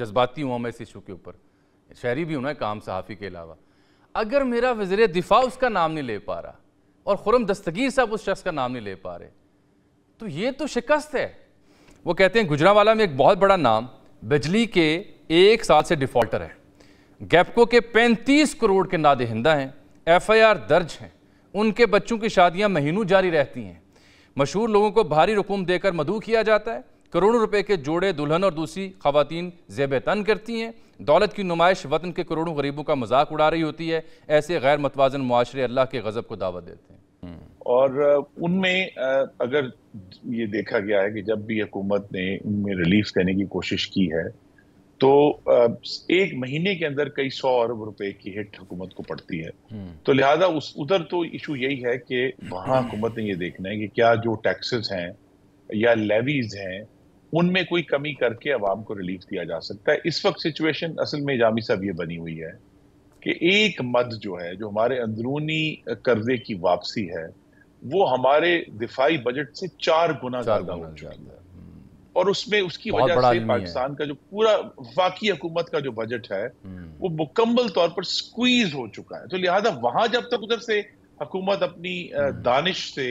जज्बाती हूँ मैं इस इशू के ऊपर शहरी भी हूँ ना काम सहाफ़ी के अलावा अगर मेरा वजीर दिफा उसका नाम नहीं ले पा रहा और खुरम दस्तगीर साहब उस शख्स का नाम नहीं ले पा रहे तो ये तो शिकस्त है वो कहते हैं गुजरावाला में एक बहुत बड़ा नाम बिजली के एक साल से डिफ़ॉल्टर है गैपको के 35 करोड़ के नादहिंदा हैं एफआईआर दर्ज हैं उनके बच्चों की शादियां महीनों जारी रहती हैं मशहूर लोगों को भारी रकूम देकर मधु किया जाता है करोड़ों रुपए के जोड़े दुल्हन और दूसरी खातन जेब तन करती हैं दौलत की नुमाइश वतन के करोड़ों गरीबों का मजाक उड़ा रही होती है ऐसे गैर मतवाजन मुआरे अल्लाह के गजब को दावत देते हैं और उनमें अगर ये देखा गया है कि जब भी हुकूमत ने उनमें रिलीफ देने की कोशिश की है तो एक महीने के अंदर कई सौ अरब रुपए की हिट हुकूमत को पड़ती है तो लिहाजा उस उधर तो इशू यही है कि वहां हुकूमत ने ये देखना है कि क्या जो टैक्सेस हैं या लेवीज हैं उनमें कोई कमी करके अवाम को रिलीफ दिया जा सकता है इस वक्त सिचुएशन असल में जामी साहब ये बनी हुई है कि एक मद जो है जो हमारे अंदरूनी कर्जे की वापसी है वो हमारे दिफाई बजट से चार गुना ज्यादा हो चुकी है हम्म। और उसमें उसकी वजह से पाकिस्तान का जो पूरा वाकई हुकूमत का जो बजट है हम्म। वो मुकम्मल तौर पर स्क्वीज हो चुका है तो लिहाजा वहां जब तक उधर से हुकूमत अपनी हम्म। दानिश से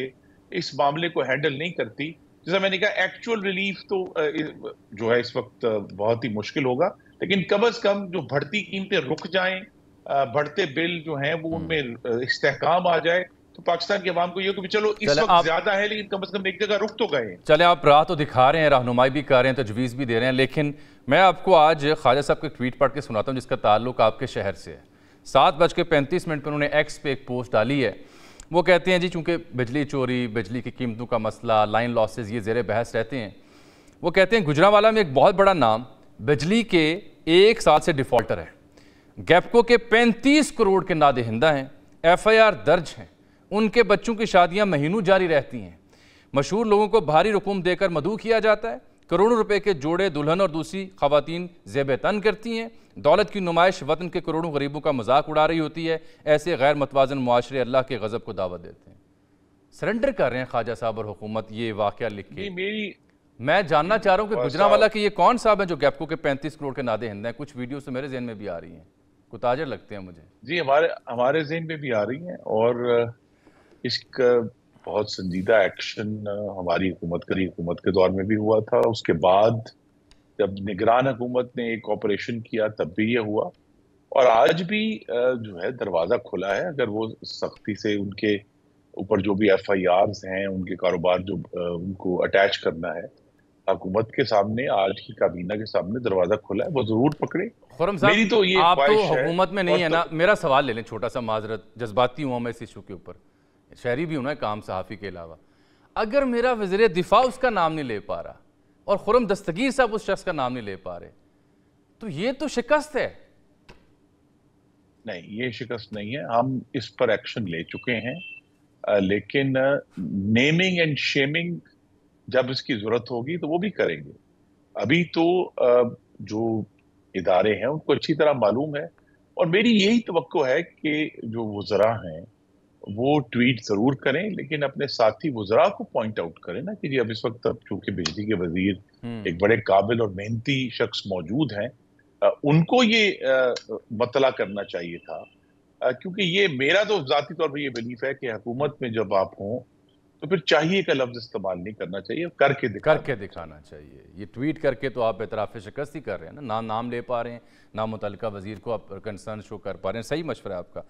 इस मामले को हैंडल नहीं करती जैसा मैंने कहा एक्चुअल रिलीफ तो जो है इस वक्त बहुत ही मुश्किल होगा लेकिन कम अज कम जो बढ़ती कीमतें रुक जाए बढ़ते बिल जो है वो हम्म। उनमें इस्तेकाम आ जाए तो पाकिस्तान के अवाम को यह कि चलो इस वक्त आप... ज्यादा है लेकिन कम अज कम एक जगह रुक तो गए चले आप राह तो दिखा रहे हैं रहनुमाई भी कर रहे हैं तजवीज़ भी दे रहे हैं लेकिन मैं आपको आज ख्वाजा साहब का ट्वीट पढ़ के सुनाता हूँ जिसका ताल्लुक आपके शहर से है सात बज के पैंतीस मिनट पर उन्होंने एक्स पे एक पोस्ट डाली है वो कहते हैं जी चूँकि बिजली चोरी बिजली की कीमतों का मसला लाइन लॉसेज ये जेर बहस रहते हैं वो कहते हैं गुजरावाला में एक बहुत बड़ा नाम बिजली के एक साल से डिफ़ॉल्टर है गैपको के 35 करोड़ के हिंदा हैं एफआईआर दर्ज हैं उनके बच्चों की शादियां महीनों जारी रहती हैं मशहूर लोगों को भारी रकूम देकर मधु किया जाता है करोड़ों रुपए के जोड़े दुल्हन और दूसरी खातन जेब तन करती हैं दौलत की नुमाइश वतन के करोड़ों गरीबों का मजाक उड़ा रही होती है ऐसे गैर मतवाजन माशरे अल्लाह के गज़ब को दावत देते हैं सरेंडर कर रहे हैं ख्वाजा साहब और हुकूमत ये वाक्य लिख के मेरी मैं जानना चाह रहा हूँ कि गुजरा वाला के ये कौन साहब हैं जो गैपको के पैंतीस करोड़ के नादे हिंदे हैं कुछ वीडियो से तो मेरे जहन में भी आ रही हैं कुताजर लगते हैं मुझे जी हमारे हमारे जहन में भी आ रही हैं और इसका बहुत संजीदा एक्शन हमारी हुकूमत करी हुकूमत के दौर में भी हुआ था उसके बाद जब निगरान हुकूमत ने एक ऑपरेशन किया तब भी ये हुआ और आज भी जो है दरवाज़ा खुला है अगर वो सख्ती से उनके ऊपर जो भी एफ हैं उनके कारोबार जो उनको अटैच करना है हुकूमत के सामने आज की काबीना के सामने दरवाजा खुला है वो जरूर पकड़े मेरी तो ये आप तो हुकूमत में नहीं है ना मेरा सवाल ले लें छोटा सा माजरत जज्बाती हूँ मैं इस इशू के ऊपर शहरी भी हूँ ना काम सहाफ़ी के अलावा अगर मेरा वजीर दिफा उसका नाम नहीं ले पा रहा और खुरम दस्तगीर साहब उस शख्स का नाम नहीं ले पा रहे तो ये तो शिकस्त है नहीं ये शिकस्त नहीं है हम इस पर एक्शन ले चुके हैं लेकिन नेमिंग एंड शेमिंग जब इसकी जरूरत होगी तो वो भी करेंगे अभी तो जो इदारे हैं उनको अच्छी तरह मालूम है और मेरी यही तो है कि जो वजरा हैं वो ट्वीट जरूर करें लेकिन अपने साथी वजरा को पॉइंट आउट करें ना कि जी अब इस वक्त अब चूंकि बिजली के वजीर हम्म। एक बड़े काबिल और मेहनती शख्स मौजूद हैं उनको ये मतला करना चाहिए था क्योंकि ये मेरा तो जाती तौर पर यह बिलीफ है कि हुकूमत में जब आप हों तो फिर चाहिए का लफ्ज इस्तेमाल नहीं करना चाहिए करके दिखाना करके दिखाना चाहिए ये ट्वीट करके तो आप एतराफ़ शिकस्त ही कर रहे हैं ना ना नाम ले पा रहे हैं ना मुतल वजीर को आप कंसर्न शो कर पा रहे हैं सही मशवरा आपका